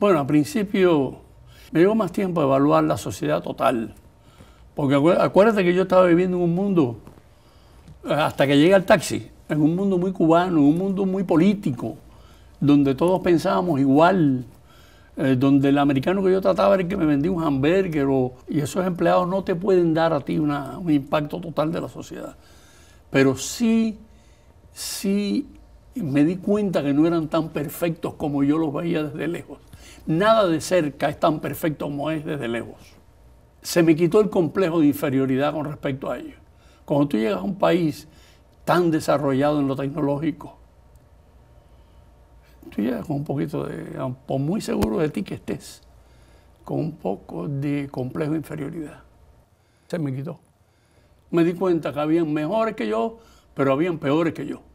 Bueno, al principio me llevó más tiempo evaluar la sociedad total, porque acuérdate que yo estaba viviendo en un mundo, eh, hasta que llegué al taxi, en un mundo muy cubano, en un mundo muy político, donde todos pensábamos igual, eh, donde el americano que yo trataba era el que me vendía un hamburger, y esos empleados no te pueden dar a ti un impacto total de la sociedad. Pero sí, sí me di cuenta que no eran tan perfectos como yo los veía desde lejos. Nada de cerca es tan perfecto como es desde lejos. Se me quitó el complejo de inferioridad con respecto a ello. Cuando tú llegas a un país tan desarrollado en lo tecnológico, tú llegas con un poquito de, por muy seguro de ti que estés, con un poco de complejo de inferioridad. Se me quitó. Me di cuenta que habían mejores que yo, pero habían peores que yo.